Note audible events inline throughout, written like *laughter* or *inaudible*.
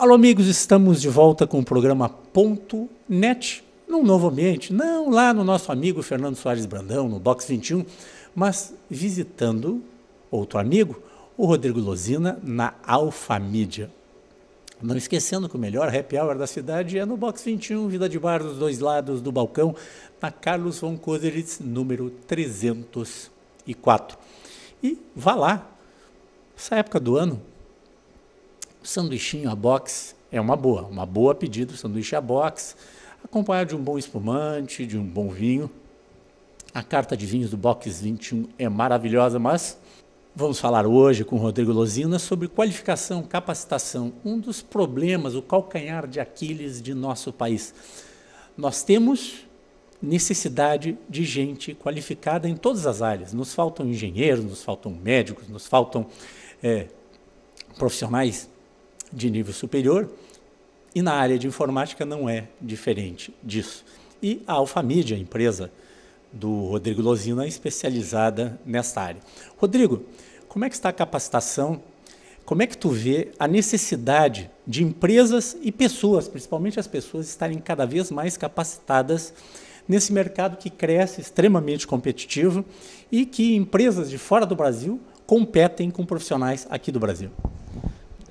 Alô, amigos, estamos de volta com o programa Ponto Net, num novo ambiente, não lá no nosso amigo Fernando Soares Brandão, no Box 21, mas visitando outro amigo, o Rodrigo Lozina, na Alfa Mídia. Não esquecendo que o melhor happy hour da cidade é no Box 21, Vida de Bar dos dois lados do balcão, na Carlos von Kozeritz, número 304. E vá lá, essa época do ano, o sanduichinho a box é uma boa, uma boa pedida, o sanduíche a box, acompanhado de um bom espumante, de um bom vinho. A carta de vinhos do Box 21 é maravilhosa, mas vamos falar hoje com o Rodrigo Lozina sobre qualificação, capacitação, um dos problemas, o calcanhar de Aquiles de nosso país. Nós temos necessidade de gente qualificada em todas as áreas. Nos faltam engenheiros, nos faltam médicos, nos faltam é, profissionais de nível superior, e na área de informática não é diferente disso. E a Alfamídia, a empresa do Rodrigo Lozino, é especializada nessa área. Rodrigo, como é que está a capacitação? Como é que tu vê a necessidade de empresas e pessoas, principalmente as pessoas, estarem cada vez mais capacitadas nesse mercado que cresce extremamente competitivo e que empresas de fora do Brasil competem com profissionais aqui do Brasil?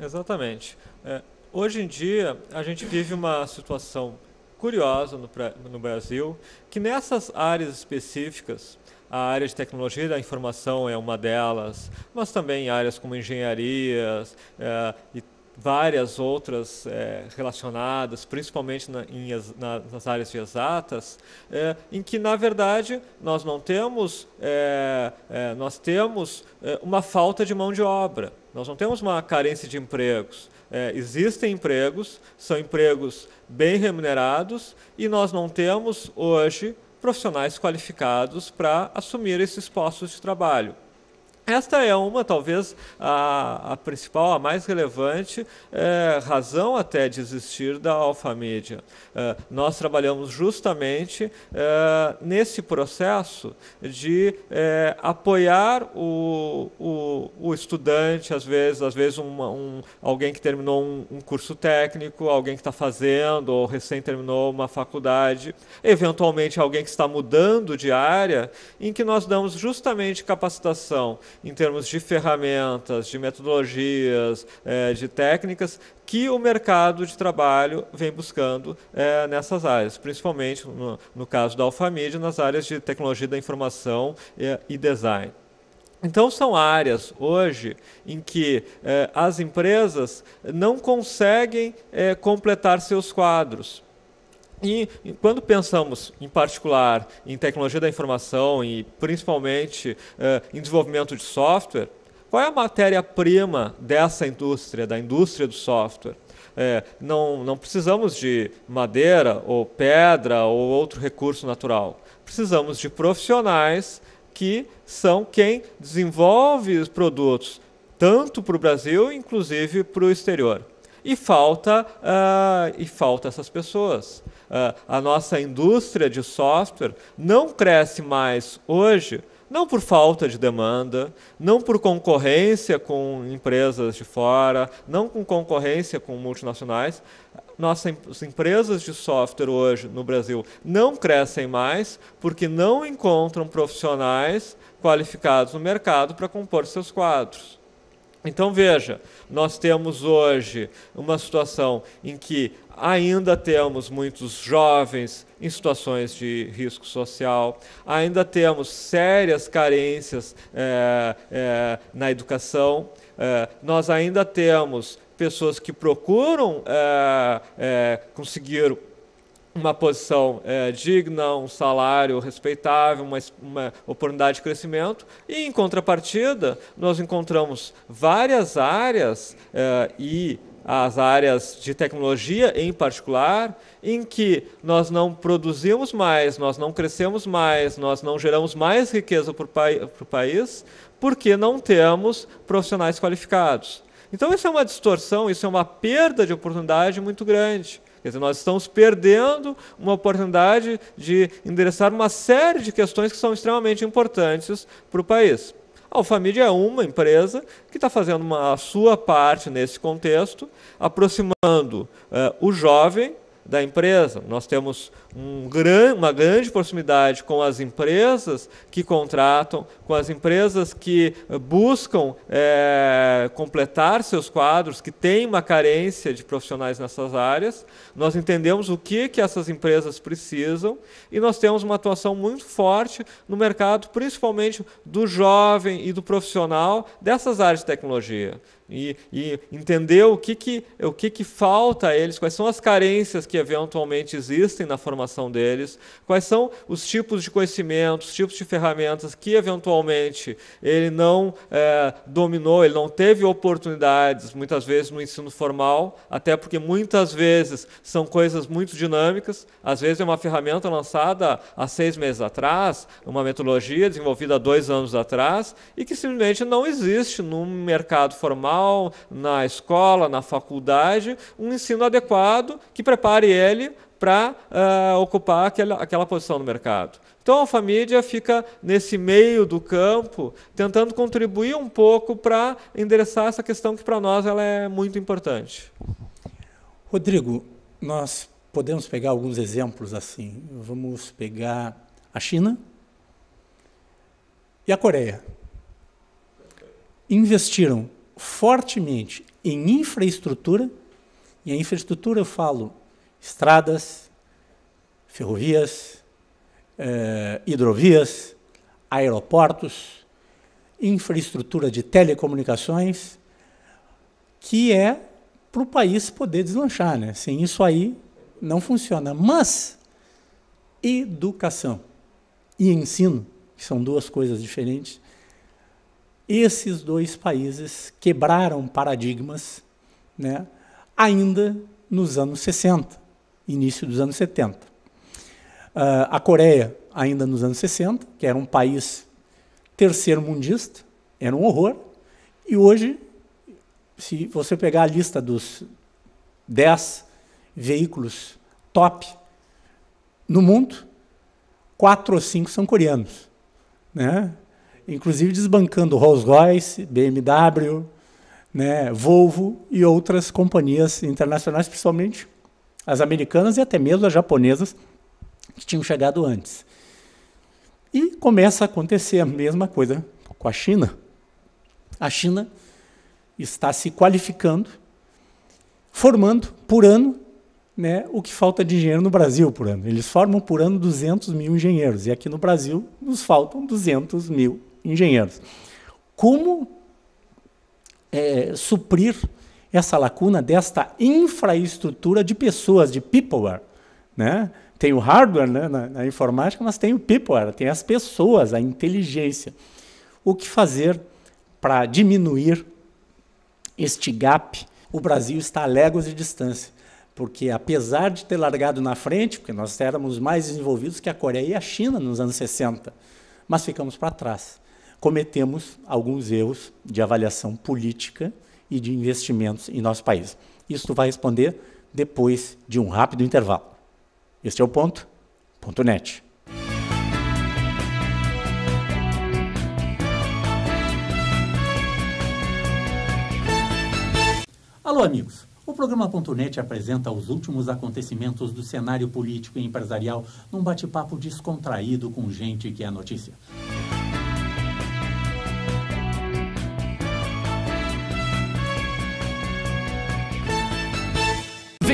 Exatamente. É, hoje em dia, a gente vive uma situação curiosa no, no Brasil, que nessas áreas específicas, a área de tecnologia da informação é uma delas, mas também áreas como engenharias é, e várias outras é, relacionadas, principalmente na, em, na, nas áreas de exatas, é, em que na verdade nós não temos, é, é nós temos é, uma falta de mão de obra, nós não temos uma carência de empregos. É, existem empregos, são empregos bem remunerados e nós não temos hoje profissionais qualificados para assumir esses postos de trabalho. Esta é uma, talvez, a, a principal, a mais relevante é, razão até de existir da Alfamídia. É, nós trabalhamos justamente é, nesse processo de é, apoiar o, o, o, estudante, às vezes, às vezes uma, um, alguém que terminou um, um curso técnico, alguém que está fazendo ou recém terminou uma faculdade, eventualmente alguém que está mudando de área, em que nós damos justamente capacitação em termos de ferramentas, de metodologias, é, de técnicas que o mercado de trabalho vem buscando é, nessas áreas, principalmente no, no, caso da Alfamídia, nas áreas de tecnologia da informação é, e design. Então, são áreas hoje em que eh, as empresas não conseguem eh, completar seus quadros e quando pensamos, em particular, em tecnologia da informação e principalmente eh, em desenvolvimento de software, qual é a matéria-prima dessa indústria, da indústria do software? Eh, não, não precisamos de madeira ou pedra ou outro recurso natural. Precisamos de profissionais que são quem desenvolve os produtos, tanto para o Brasil, inclusive para o exterior. E falta, uh, e falta essas pessoas. Ah, a nossa indústria de software não cresce mais hoje não por falta de demanda, não por concorrência com empresas de fora, não com concorrência com multinacionais. Nossas empresas de software hoje no Brasil não crescem mais porque não encontram profissionais qualificados no mercado para compor seus quadros. Então veja, nós temos hoje uma situação em que ainda temos muitos jovens em situações de risco social, ainda temos sérias carências é, é, na educação, é, nós ainda temos pessoas que procuram conseguir uma posição é, digna, um salário respeitável, uma, uma, oportunidade de crescimento. E, em contrapartida, nós encontramos várias áreas é, e as áreas de tecnologia em particular, em que nós não produzimos mais, nós não crescemos mais, nós não geramos mais riqueza para o país, porque não temos profissionais qualificados. Então, isso é uma distorção, isso é uma perda de oportunidade muito grande. Quer dizer, nós estamos perdendo uma oportunidade de endereçar uma série de questões que são extremamente importantes para o país. A Alfamídia é uma empresa que está fazendo uma, a sua parte nesse contexto, aproximando eh, o jovem da empresa. Nós temos um gran, uma grande proximidade com as empresas que contratam, com as empresas que eh, buscam é, completar seus quadros, que têm uma carência de profissionais nessas áreas. Nós entendemos o que, que essas empresas precisam e nós temos uma atuação muito forte no mercado, principalmente do jovem e do profissional dessas áreas de tecnologia e, e, entender o que, que, o que, que falta a eles, quais são as carências que eventualmente existem na formação deles, quais são os tipos de conhecimentos, tipos de ferramentas que eventualmente ele não é, dominou, ele não teve oportunidades, muitas vezes no ensino formal, até porque muitas vezes são coisas muito dinâmicas, às vezes é uma ferramenta lançada há seis meses atrás, uma metodologia desenvolvida há dois anos atrás, e que simplesmente não existe no mercado formal profissional, na escola, na faculdade, um ensino adequado que prepare ele para uh, eh, ocupar aquela, aquela posição no mercado. Então a família fica nesse meio do campo, tentando contribuir um pouco para endereçar essa questão que para nós ela é muito importante. Rodrigo, nós podemos pegar alguns exemplos assim. Vamos pegar a China e a Coreia. Investiram fortemente em infraestrutura, e a infraestrutura eu falo estradas, ferrovias, eh, hidrovias, aeroportos, infraestrutura de telecomunicações, que é para o país poder deslanchar. Né? Sem isso aí não funciona. Mas educação e ensino, que são duas coisas diferentes, esses dois países quebraram paradigmas né, ainda nos anos 60, início dos anos 70. Uh, ah, a Coreia, ainda nos anos 60, que era um país terceiro-mundista, era um horror, e hoje, se você pegar a lista dos 10 veículos top no mundo, quatro ou cinco são coreanos. Né? inclusive desbancando Rolls-Royce, BMW, né, Volvo e outras companhias internacionais, principalmente as americanas e até mesmo as japonesas que tinham chegado antes. E começa a acontecer a mesma coisa com a China. A China está se qualificando, formando por ano né, o que falta de engenheiro no Brasil por ano. Eles formam por ano 200 mil engenheiros, e aqui no Brasil nos faltam 200 mil engenheiros. Como é, suprir essa lacuna desta infraestrutura de pessoas, de peopleware, né? Tem o hardware né, na, na, informática, mas tem o peopleware, tem as pessoas, a inteligência. O que fazer para diminuir este gap? O Brasil está a léguas de distância, porque apesar de ter largado na frente, porque nós éramos mais desenvolvidos que a Coreia e a China nos anos 60, mas ficamos para trás cometemos alguns erros de avaliação política e de investimentos em nosso país. Isso vai responder depois de um rápido intervalo. Este é o ponto. ponto .net. Alô amigos. O programa .net apresenta os últimos acontecimentos do cenário político e empresarial num bate-papo descontraído com gente que é notícia.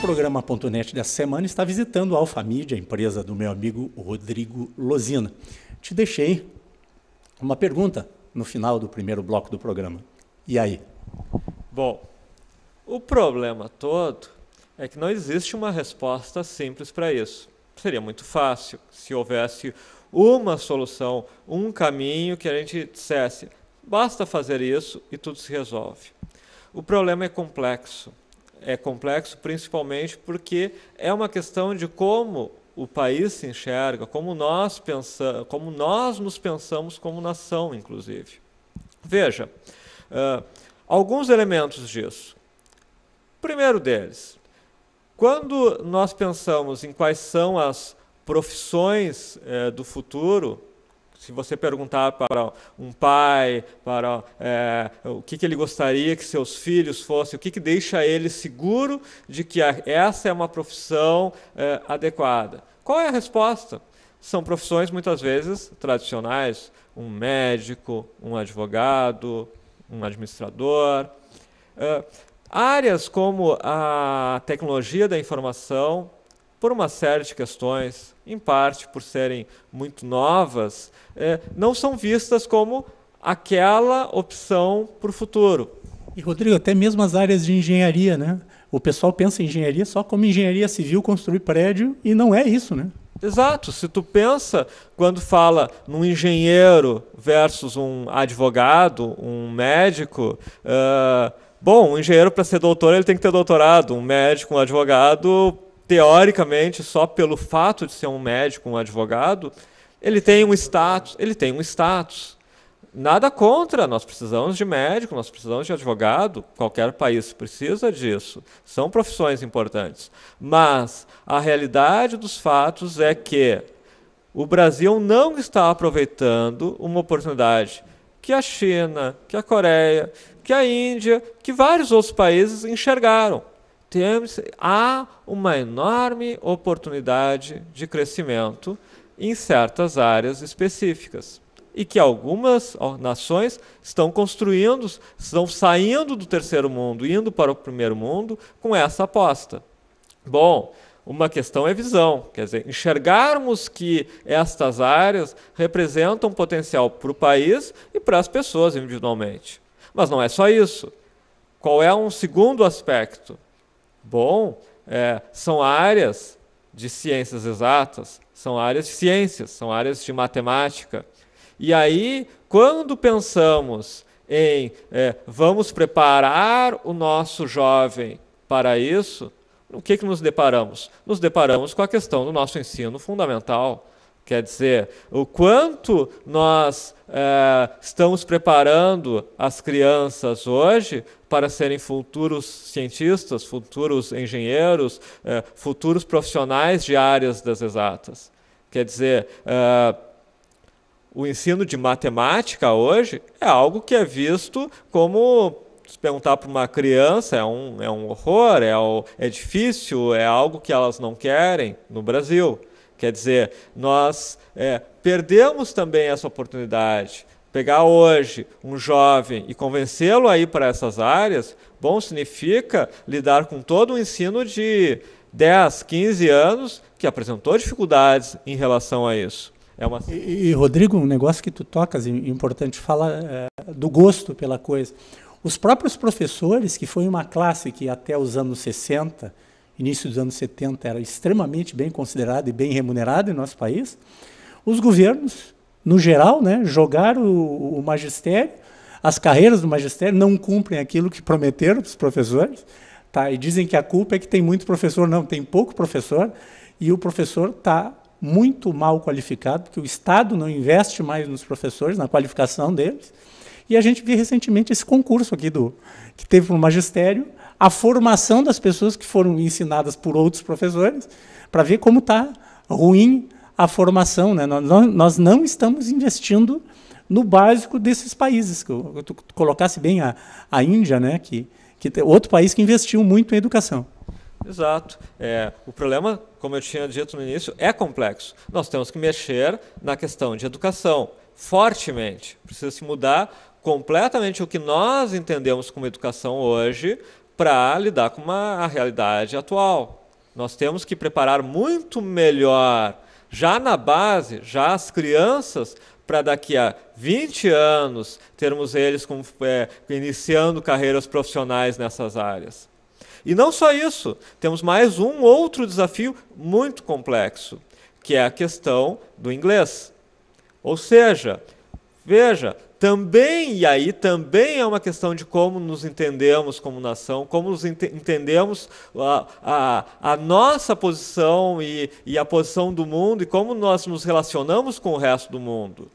programa.net dessa semana está visitando a Alfa Mídia, empresa do meu amigo Rodrigo Lozina. Te deixei uma pergunta no final do primeiro bloco do programa. E aí? Bom, o problema todo é que não existe uma resposta simples para isso. Seria muito fácil se houvesse uma solução, um caminho que a gente dissesse: basta fazer isso e tudo se resolve. O problema é complexo é complexo, principalmente porque é uma questão de como o país se enxerga, como nós pensamos, como nós nos pensamos como nação, inclusive. Veja, uh, alguns elementos disso. Primeiro deles, quando nós pensamos em quais são as profissões uh, do futuro, se você perguntar para um pai, para é, o que, que, ele gostaria que seus filhos fossem, o que, que deixa ele seguro de que essa é uma profissão é, adequada? Qual é a resposta? São profissões muitas vezes tradicionais, um médico, um advogado, um administrador. É, áreas como a tecnologia da informação, por uma série de questões, em parte por serem muito novas, é, não são vistas como aquela opção para o futuro. E, Rodrigo, até mesmo as áreas de engenharia, né? O pessoal pensa em engenharia só como engenharia civil, construir prédio, e não é isso, né? Exato. Se tu pensa, quando fala num engenheiro versus um advogado, um médico, uh, bom, um engenheiro para ser doutor ele tem que ter doutorado, um médico, um advogado teoricamente, só pelo fato de ser um médico, um advogado, ele tem um status, ele tem um status. Nada contra, nós precisamos de médico, nós precisamos de advogado, qualquer país precisa disso. São profissões importantes. Mas a realidade dos fatos é que o Brasil não está aproveitando uma oportunidade que a China, que a Coreia, que a Índia, que vários outros países enxergaram temos, há uma enorme oportunidade de crescimento em certas áreas específicas. E que algumas nações estão construindo, estão saindo do terceiro mundo, indo para o primeiro mundo com essa aposta. Bom, uma questão é visão, quer dizer, enxergarmos que estas áreas representam potencial para o país e para as pessoas individualmente. Mas não é só isso. Qual é um segundo aspecto? Bom, é, são áreas de ciências exatas, são áreas de ciências, são áreas de matemática. E aí, quando pensamos em é, vamos preparar o nosso jovem para isso, o que, que nos deparamos? Nos deparamos com a questão do nosso ensino fundamental. Quer dizer, o quanto nós é, estamos preparando as crianças hoje para serem futuros cientistas, futuros engenheiros, é, futuros profissionais de áreas das exatas. Quer dizer, é, o ensino de matemática hoje é algo que é visto como se perguntar para uma criança é um, é um horror, é, o, é difícil, é algo que elas não querem no Brasil. Quer dizer, nós é, perdemos também essa oportunidade. Pegar hoje um jovem e convencê-lo a ir para essas áreas, bom, significa lidar com todo um ensino de 10, 15 anos que apresentou dificuldades em relação a isso. É uma... e, e, Rodrigo, um negócio que tu tocas, importante, fala é, do gosto pela coisa. Os próprios professores, que foi uma classe que até os anos 60 início dos anos 70 era extremamente bem considerado e bem remunerado em nosso país, os governos, no geral, né, jogaram o, o magistério, as carreiras do magistério não cumprem aquilo que prometeram para os professores, tá? e dizem que a culpa é que tem muito professor, não, tem pouco professor, e o professor está muito mal qualificado, porque o Estado não investe mais nos professores, na qualificação deles, e a gente viu recentemente esse concurso aqui do que teve no magistério, a formação das pessoas que foram ensinadas por outros professores, para ver como está ruim a formação. Né? Nós, nós não estamos investindo no básico desses países. Que eu, tu colocasse bem a, a Índia, né? que, que é outro país que investiu muito em educação. Exato. É, o problema, como eu tinha dito no início, é complexo. Nós temos que mexer na questão de educação fortemente. Precisa se mudar completamente o que nós entendemos como educação hoje para lidar com uma, a realidade atual. Nós temos que preparar muito melhor, já na base, já as crianças, para daqui a 20 anos termos eles com, é, iniciando carreiras profissionais nessas áreas. E não só isso, temos mais um outro desafio muito complexo, que é a questão do inglês. Ou seja, veja, também, e aí também é uma questão de como nos entendemos como nação, como nos entendemos a, a, a, nossa posição e, e a posição do mundo e como nós nos relacionamos com o resto do mundo.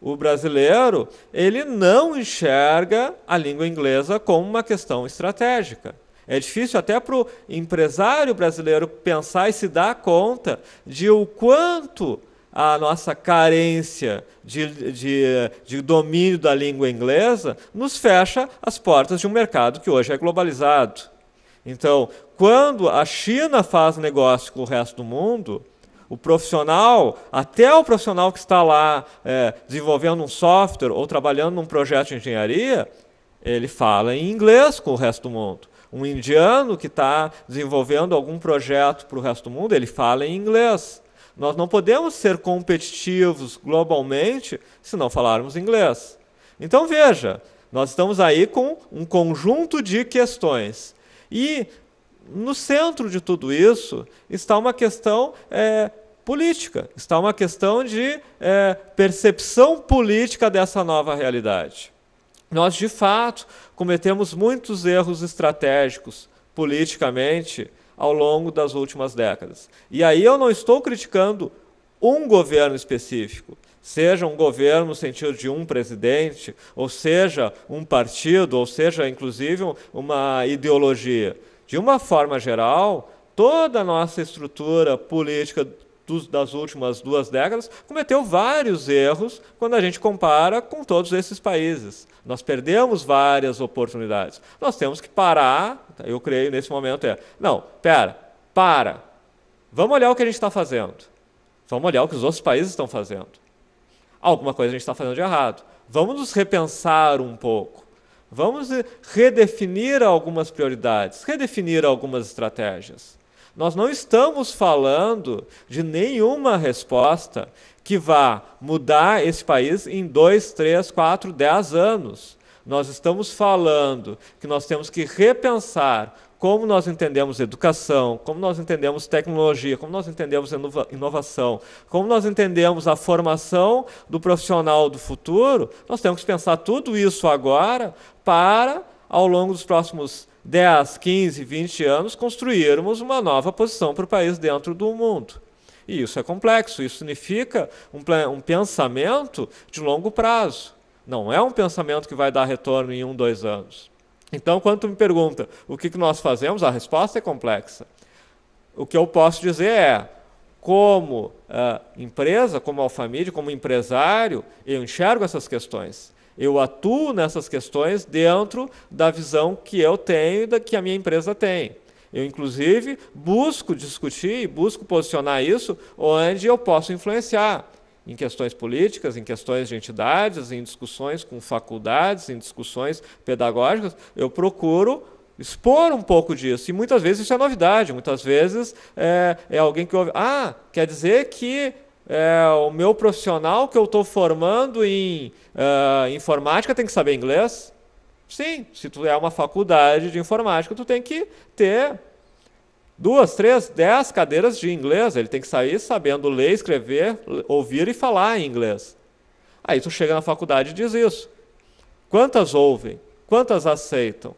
O brasileiro, ele não enxerga a língua inglesa como uma questão estratégica. É difícil até para o empresário brasileiro pensar e se dar conta de o quanto a nossa carência de, de, de, domínio da língua inglesa nos fecha as portas de um mercado que hoje é globalizado. Então, quando a China faz negócio com o resto do mundo, o profissional, até o profissional que está lá é, desenvolvendo um software ou trabalhando num projeto de engenharia, ele fala em inglês com o resto do mundo. Um indiano que está desenvolvendo algum projeto para o resto do mundo, ele fala em inglês. Nós não podemos ser competitivos globalmente se não falarmos inglês. Então veja, nós estamos aí com um conjunto de questões. E no centro de tudo isso está uma questão é, política, está uma questão de é, percepção política dessa nova realidade. Nós, de fato, cometemos muitos erros estratégicos politicamente ao longo das últimas décadas. E aí eu não estou criticando um governo específico, seja um governo no sentido de um presidente, ou seja um partido, ou seja inclusive uma ideologia. De uma forma geral, toda a nossa estrutura política dos, das últimas duas décadas cometeu vários erros quando a gente compara com todos esses países. Nós perdemos várias oportunidades. Nós temos que parar eu creio nesse momento é, não, pera, para, vamos olhar o que a gente está fazendo, vamos olhar o que os outros países estão fazendo. Alguma coisa a gente está fazendo de errado. Vamos nos repensar um pouco. Vamos redefinir algumas prioridades, redefinir algumas estratégias. Nós não estamos falando de nenhuma resposta que vá mudar esse país em 2, 3, 4, 10 anos. Nós estamos falando que nós temos que repensar como nós entendemos educação, como nós entendemos tecnologia, como nós entendemos inovação, como nós entendemos a formação do profissional do futuro, nós temos que pensar tudo isso agora para, ao longo dos próximos 10, 15, 20 anos, construirmos uma nova posição para o país dentro do mundo. E isso é complexo, isso significa um, um pensamento de longo prazo. Não é um pensamento que vai dar retorno em um, dois anos. Então, quando tu me pergunta o que, que nós fazemos, a resposta é complexa. O que eu posso dizer é, como uh, empresa, como Alfamídia, como empresário, eu enxergo essas questões. Eu atuo nessas questões dentro da visão que eu tenho e da que a minha empresa tem. Eu, inclusive, busco discutir e busco posicionar isso onde eu posso influenciar em questões políticas, em questões de entidades, em discussões com faculdades, em discussões pedagógicas, eu procuro expor um pouco disso. E muitas vezes isso é novidade, muitas vezes é, é alguém que ouve, ah, quer dizer que é, o meu profissional que eu estou formando em uh, informática tem que saber inglês? Sim, se tu é uma faculdade de informática, tu tem que ter duas, três, dez cadeiras de inglês. Ele tem que sair sabendo ler, escrever, ouvir e falar em inglês. Aí tu chega na faculdade e diz isso. Quantas ouvem? Quantas aceitam?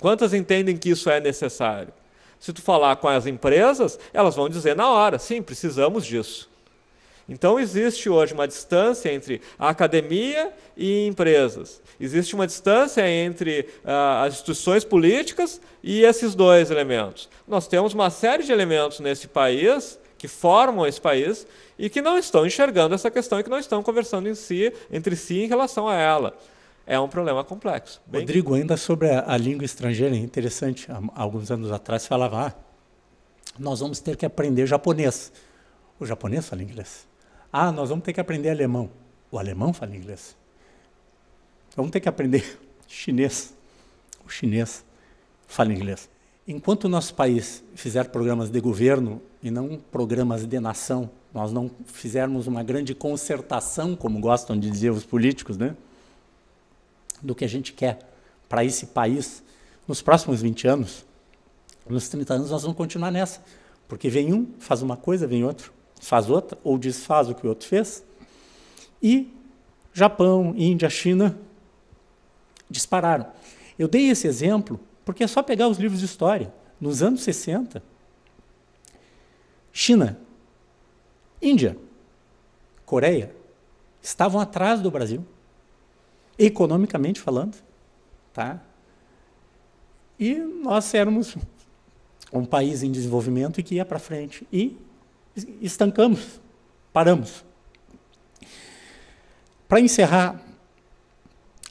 Quantas entendem que isso é necessário? Se tu falar com as empresas, elas vão dizer na hora, sim, precisamos disso. Então, existe hoje uma distância entre a academia e empresas. Existe uma distância entre ah, as instituições políticas e esses dois elementos. Nós temos uma série de elementos nesse país que formam esse país e que não estão enxergando essa questão e que não estão conversando em si, entre si em relação a ela. É um problema complexo. Bem... Rodrigo, ainda sobre a, a língua estrangeira, é interessante. Há, alguns anos atrás falava, ah, nós vamos ter que aprender japonês. O japonês fala inglês. Ah, nós vamos ter que aprender alemão. O alemão fala inglês. Vamos ter que aprender *laughs* chinês. O chinês fala inglês. Enquanto o nosso país fizer programas de governo e não programas de nação, nós não fizermos uma grande concertação, como gostam de dizer os políticos, né? do que a gente quer para esse país nos próximos 20 anos, nos 30 anos, nós vamos continuar nessa. Porque vem um, faz uma coisa, vem outro faz outra, ou desfaz o que o outro fez. E Japão, Índia, China dispararam. Eu dei esse exemplo porque é só pegar os livros de história. Nos anos 60, China, Índia, Coreia estavam atrás do Brasil, economicamente falando, tá? E nós éramos um país em desenvolvimento e que ia para frente. E estancamos, paramos. Para encerrar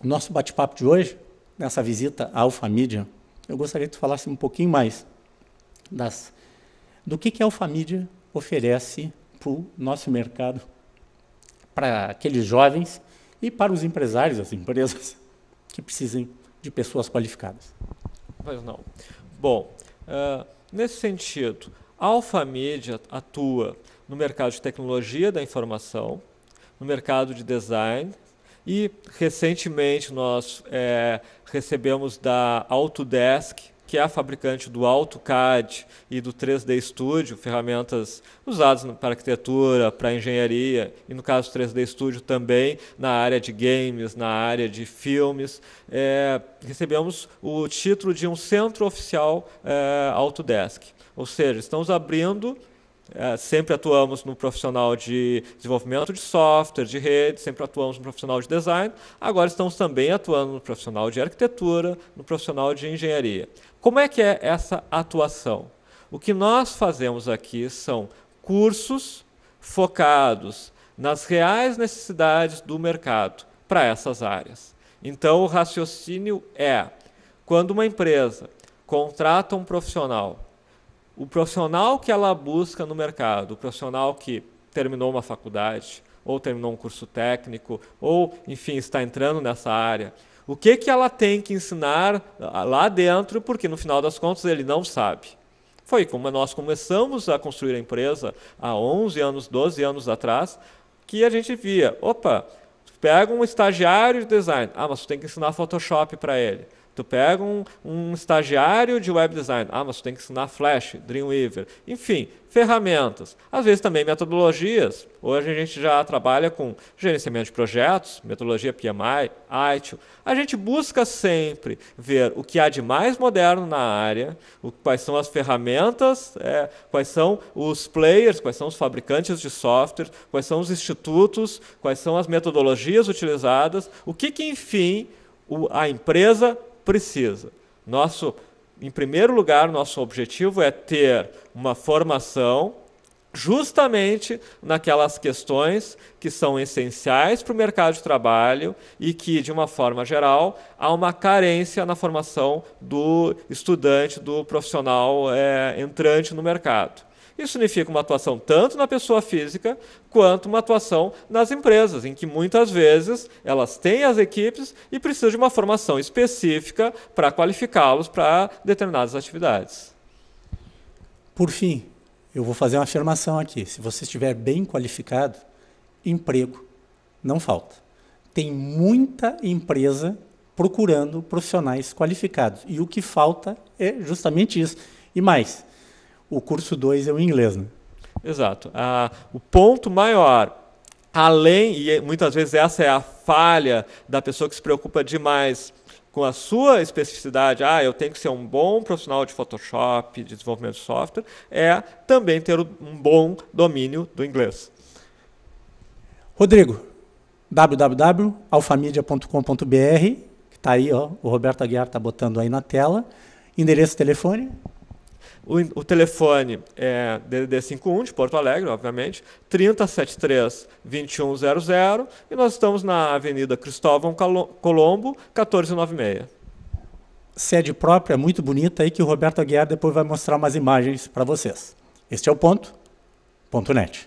o nosso bate-papo de hoje, nessa visita à Alfamídia, eu gostaria que tu falasse um pouquinho mais das, do que, que a Alfamídia oferece para o nosso mercado, para aqueles jovens e para os empresários, as empresas que precisem de pessoas qualificadas. Pois não. Bom, uh, nesse sentido, Alfa Media atua no mercado de tecnologia da informação, no mercado de design e recentemente nós é, recebemos da Autodesk que é a fabricante do AutoCAD e do 3D Studio, ferramentas usadas para arquitetura, para engenharia e no caso 3D Studio também na área de games, na área de filmes, é, recebemos o título de um centro oficial é, Autodesk. Ou seja, estamos abrindo é, sempre atuamos no profissional de desenvolvimento de software, de rede, sempre atuamos no profissional de design, agora estamos também atuando no profissional de arquitetura, no profissional de engenharia. Como é que é essa atuação? O que nós fazemos aqui são cursos focados nas reais necessidades do mercado para essas áreas. Então, o raciocínio é: quando uma empresa contrata um profissional, o profissional que ela busca no mercado, o profissional que terminou uma faculdade, ou terminou um curso técnico, ou, enfim, está entrando nessa área, o que, que ela tem que ensinar ah, lá dentro, porque no final das contas ele não sabe. Foi como nós começamos a construir a empresa há 11 anos, 12 anos atrás, que a gente via, opa, pega um estagiário de design, ah, mas tu tem que ensinar Photoshop para ele. Tu pega um, um estagiário de web design, ah, mas tu tem que ensinar Flash, Dreamweaver, enfim, ferramentas. Às vezes também metodologias. Hoje a gente já trabalha com gerenciamento de projetos, metodologia PMI, ITIL. A gente busca sempre ver o que há de mais moderno na área, o, quais são as ferramentas, é, quais são os players, quais são os fabricantes de software, quais são os institutos, quais são as metodologias utilizadas, o que, que enfim, a empresa precisa. Nosso, em primeiro lugar, nosso objetivo é ter uma formação justamente naquelas questões que são essenciais para o mercado de trabalho e que, de uma forma geral, há uma carência na formação do estudante, do profissional é, entrante no mercado. Isso significa uma atuação tanto na pessoa física quanto uma atuação nas empresas, em que muitas vezes elas têm as equipes e precisam de uma formação específica para qualificá-los para determinadas atividades. Por fim, eu vou fazer uma afirmação aqui. Se você estiver bem qualificado, emprego não falta. Tem muita empresa procurando profissionais qualificados. E o que falta é justamente isso. E mais, o curso 2 é o inglês, né? Exato. Ah, o ponto maior, além, e é, muitas vezes essa é a falha da pessoa que se preocupa demais com a sua especificidade, ah, eu tenho que ser um bom profissional de Photoshop, de desenvolvimento de software, é também ter um bom domínio do inglês. Rodrigo, www.alfamidia.com.br, que está aí, ó, o Roberto Aguiar está botando aí na tela, endereço telefone? O, o telefone é DDD51 de Porto Alegre, obviamente, 3073 2100 e nós estamos na Avenida Cristóvão Colombo, 1496. Sede própria, muito bonita, aí que o Roberto Aguiar depois vai mostrar umas imagens para vocês. Este é o ponto, ponto net.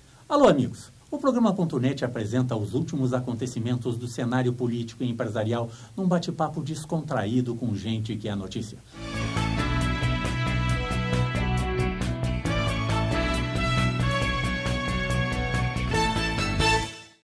Alô, amigos! O Programa.net apresenta os últimos acontecimentos do cenário político e empresarial num bate-papo descontraído com gente que é notícia.